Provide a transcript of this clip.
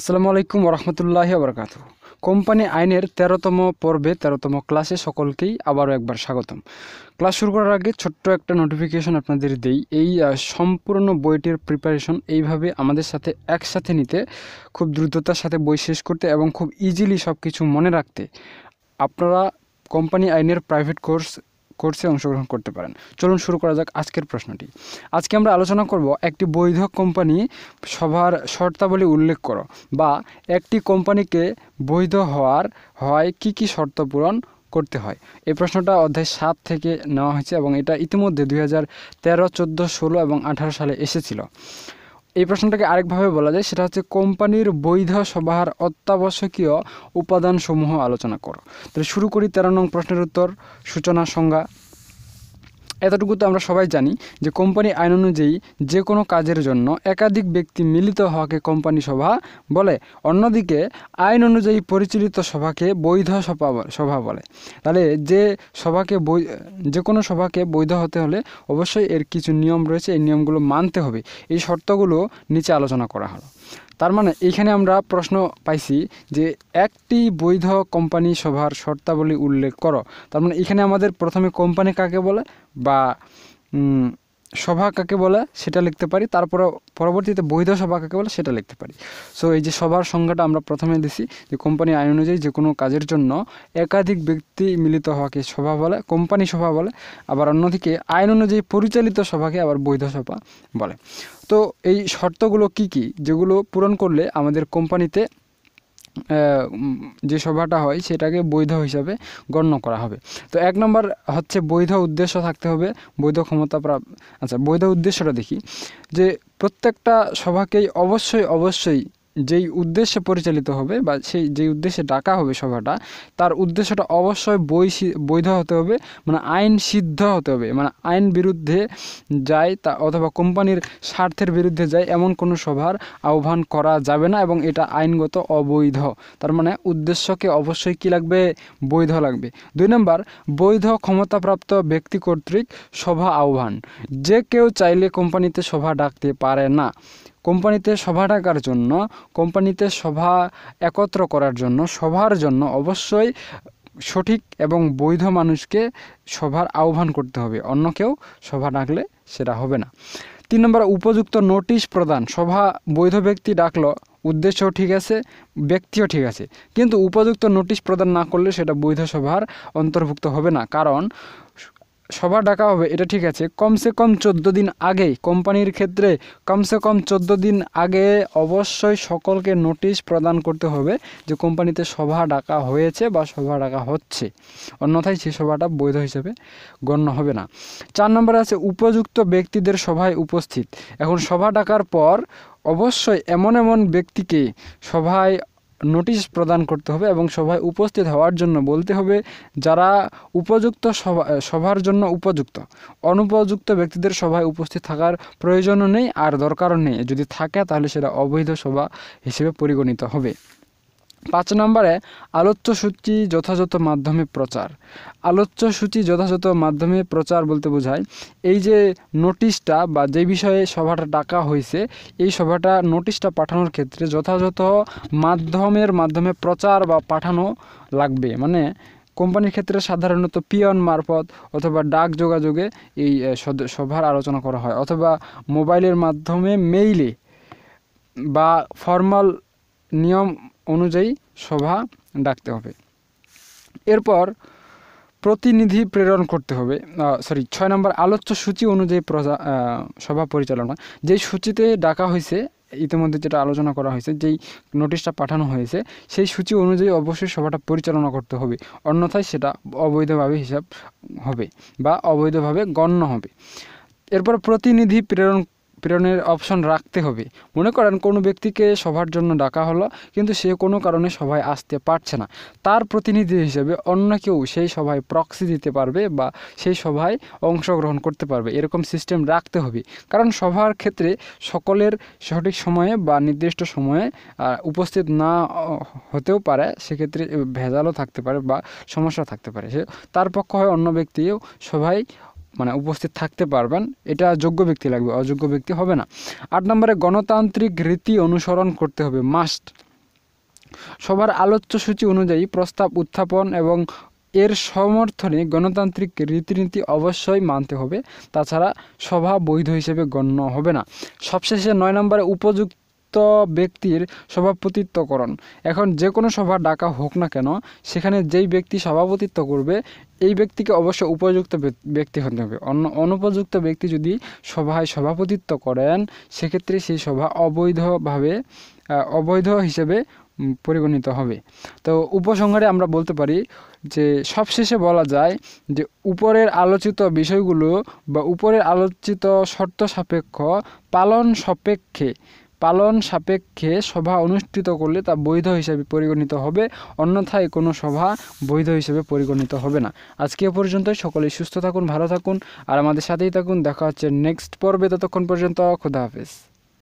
আসসালামু আলাইকুম রহমতুল্লাহ আবরকাত কোম্পানি আইনের তেরোতম পর্বে তেরোতম ক্লাসে সকলকেই আবারও একবার স্বাগতম ক্লাস শুরু করার আগে ছোট্ট একটা নোটিফিকেশন আপনাদের দেই এই সম্পূর্ণ বইটির প্রিপারেশন এইভাবে আমাদের সাথে একসাথে নিতে খুব দ্রুততার সাথে বই শেষ করতে এবং খুব ইজিলি সব কিছু মনে রাখতে আপনারা কোম্পানি আইনের প্রাইভেট কোর্স কোর্সে অংশগ্রহণ করতে পারেন চলুন শুরু করা যাক আজকের প্রশ্নটি আজকে আমরা আলোচনা করব একটি বৈধ কোম্পানি সভার শর্তাবলী উল্লেখ করো বা একটি কোম্পানিকে বৈধ হওয়ার হয় কি কি শর্ত পূরণ করতে হয় এই প্রশ্নটা অধ্যায় সাত থেকে নেওয়া হয়েছে এবং এটা ইতিমধ্যে দুই হাজার তেরো চোদ্দো ষোলো এবং আঠারো সালে এসেছিল এই প্রশ্নটাকে আরেকভাবে বলা যায় সেটা হচ্ছে কোম্পানির বৈধ সভার অত্যাবশ্যকীয় উপাদানসমূহ আলোচনা করো তাহলে শুরু করি তেরো নং প্রশ্নের উত্তর সূচনা সংজ্ঞা এতটুকু তো আমরা সবাই জানি যে কোম্পানি আইন অনুযায়ী যে কোনো কাজের জন্য একাধিক ব্যক্তি মিলিত হওয়াকে কোম্পানি সভা বলে অন্যদিকে আইন অনুযায়ী পরিচালিত সভাকে বৈধ সভা সভা বলে তাহলে যে সভাকে যে কোনো সভাকে বৈধ হতে হলে অবশ্যই এর কিছু নিয়ম রয়েছে এই নিয়মগুলো মানতে হবে এই শর্তগুলো নিচে আলোচনা করা হলো তার মানে এখানে আমরা প্রশ্ন পাইছি যে একটি বৈধ কোম্পানি সভার শর্তাবলী উল্লেখ করো তার মানে এখানে আমাদের প্রথমে কোম্পানি কাকে বলে বা সভা কাকে বলে সেটা লিখতে পারি তারপর পরবর্তীতে বৈধ সভা কাকে বলে সেটা লিখতে পারি সো এই যে সভার সংজ্ঞাটা আমরা প্রথমে দিছি যে কোম্পানি আইন অনুযায়ী যে কোনো কাজের জন্য একাধিক ব্যক্তি মিলিত হওয়াকে সভা বলে কোম্পানি সভা বলে আবার অন্যদিকে আইন অনুযায়ী পরিচালিত সভাকে আবার বৈধ সভা বলে তো এই শর্তগুলো কি কি যেগুলো পূরণ করলে আমাদের কোম্পানিতে যে সভাটা হয় সেটাকে বৈধ হিসাবে গণ্য করা হবে তো এক নম্বর হচ্ছে বৈধ উদ্দেশ্য থাকতে হবে বৈধ ক্ষমতা আচ্ছা বৈধ উদ্দেশ্যটা দেখি যে প্রত্যেকটা সভাকেই অবশ্যই অবশ্যই যেই উদ্দেশ্যে পরিচালিত হবে বা সেই যেই উদ্দেশ্যে ডাকা হবে সভাটা তার উদ্দেশ্যটা অবশ্যই বই বৈধ হতে হবে মানে আইন সিদ্ধ হতে হবে মানে আইন বিরুদ্ধে যায় তা অথবা কোম্পানির স্বার্থের বিরুদ্ধে যায় এমন কোনো সভার আহ্বান করা যাবে না এবং এটা আইনগত অবৈধ তার মানে উদ্দেশ্যকে অবশ্যই কি লাগবে বৈধ লাগবে দুই নম্বর বৈধ ক্ষমতাপ্রাপ্ত ব্যক্তি কর্তৃক সভা আহ্বান যে কেউ চাইলে কোম্পানিতে সভা ডাকতে পারে না কোম্পানিতে সভা ডাকার জন্য কোম্পানিতে সভা একত্র করার জন্য সভার জন্য অবশ্যই সঠিক এবং বৈধ মানুষকে সভার আহ্বান করতে হবে অন্য কেউ সভা ডাকলে সেটা হবে না তিন নম্বর উপযুক্ত নোটিশ প্রদান সভা বৈধ ব্যক্তি ডাকলো উদ্দেশ্যও ঠিক আছে ব্যক্তিও ঠিক আছে কিন্তু উপযুক্ত নোটিশ প্রদান না করলে সেটা বৈধ সভার অন্তর্ভুক্ত হবে না কারণ সভা ডাকা হবে এটা ঠিক আছে কমসে কম চোদ্দো দিন আগে কোম্পানির ক্ষেত্রে কমসে কম চোদ্দো দিন আগে অবশ্যই সকলকে নোটিশ প্রদান করতে হবে যে কোম্পানিতে সভা ডাকা হয়েছে বা সভা ডাকা হচ্ছে অন্যথায় সেই সভাটা বৈধ হিসেবে গণ্য হবে না চার নম্বরে আছে উপযুক্ত ব্যক্তিদের সভায় উপস্থিত এখন সভা ডাকার পর অবশ্যই এমন এমন ব্যক্তিকে সভায় নোটিশ প্রদান করতে হবে এবং সভায় উপস্থিত হওয়ার জন্য বলতে হবে যারা উপযুক্ত সভা সভার জন্য উপযুক্ত অনুপযুক্ত ব্যক্তিদের সভায় উপস্থিত থাকার প্রয়োজনও নেই আর দরকারও নেই যদি থাকে তাহলে সেটা অবৈধ সভা হিসেবে পরিগণিত হবে পাঁচ নম্বরে আলোচ্য সূচি যথাযথ মাধ্যমে প্রচার আলোচ্য সূচি যথাযথ মাধ্যমে প্রচার বলতে বোঝায় এই যে নোটিশটা বা যে বিষয়ে সভাটা ডাকা হয়েছে এই সভাটা নোটিশটা পাঠানোর ক্ষেত্রে যথাযথ মাধ্যমের মাধ্যমে প্রচার বা পাঠানো লাগবে মানে কোম্পানির ক্ষেত্রে সাধারণত পিয়ন মারফত অথবা ডাক যোগাযোগে এই সভার আলোচনা করা হয় অথবা মোবাইলের মাধ্যমে মেইলে বা ফর্মাল নিয়ম অনুযায়ী সভা ডাকতে হবে এরপর প্রতিনিধি প্রেরণ করতে হবে সরি ছয় নম্বর আলোচ্য সূচি অনুযায়ী প্রজা সভা পরিচালনা যেই সূচিতে ডাকা হয়েছে ইতিমধ্যে যেটা আলোচনা করা হয়েছে যেই নোটিশটা পাঠানো হয়েছে সেই সূচি অনুযায়ী অবশ্যই সভাটা পরিচালনা করতে হবে অন্যথায় সেটা অবৈধভাবে হিসাব হবে বা অবৈধভাবে গণ্য হবে এরপর প্রতিনিধি প্রেরণ প্রেরণের অপশন রাখতে হবে মনে করেন কোনো ব্যক্তিকে সভার জন্য ডাকা হলো কিন্তু সে কোনো কারণে সভায় আসতে পারছে না তার প্রতিনিধি হিসেবে অন্য কেউ সেই সভায় প্রক্সি দিতে পারবে বা সেই সভায় অংশগ্রহণ করতে পারবে এরকম সিস্টেম রাখতে হবে কারণ সভার ক্ষেত্রে সকলের সঠিক সময়ে বা নির্দিষ্ট সময়ে উপস্থিত না হতেও পারে সেক্ষেত্রে ভেজালও থাকতে পারে বা সমস্যা থাকতে পারে সে তার পক্ষ হয় অন্য ব্যক্তিও সভায় মানে উপস্থিত থাকতে পারবেন এটা যোগ্য ব্যক্তি লাগবে অযোগ্য ব্যক্তি হবে না আট নম্বরে গণতান্ত্রিক রীতি অনুসরণ করতে হবে মাস্ট সবার আলোচ্য সূচি অনুযায়ী প্রস্তাব উত্থাপন এবং এর সমর্থনে গণতান্ত্রিক রীতিনীতি অবশ্যই মানতে হবে তাছাড়া সভা বৈধ হিসেবে গণ্য হবে না সবশেষে নয় নম্বরে উপযুক্ত উক্ত ব্যক্তির সভাপতিত্বকরণ এখন যে কোনো সভা ডাকা হোক না কেন সেখানে যেই ব্যক্তি সভাপতিত্ব করবে এই ব্যক্তিকে অবশ্য উপযুক্ত ব্যক্তি হতে হবে অন্য অনুপযুক্ত ব্যক্তি যদি সভায় সভাপতিত্ব করেন সেক্ষেত্রে সেই সভা অবৈধভাবে অবৈধ হিসেবে পরিগণিত হবে তো উপসংহারে আমরা বলতে পারি যে সবশেষে বলা যায় যে উপরের আলোচিত বিষয়গুলো বা উপরের আলোচিত শর্ত সাপেক্ষ পালন সাপেক্ষে পালন সাপেক্ষে সভা অনুষ্ঠিত করলে তা বৈধ হিসাবে পরিগণিত হবে অন্যথায় কোনো সভা বৈধ হিসেবে পরিগণিত হবে না আজকে পর্যন্ত সকলেই সুস্থ থাকুন ভালো থাকুন আর আমাদের সাথেই থাকুন দেখা হচ্ছে নেক্সট পর্বে ততক্ষণ পর্যন্ত খুদা হাফেজ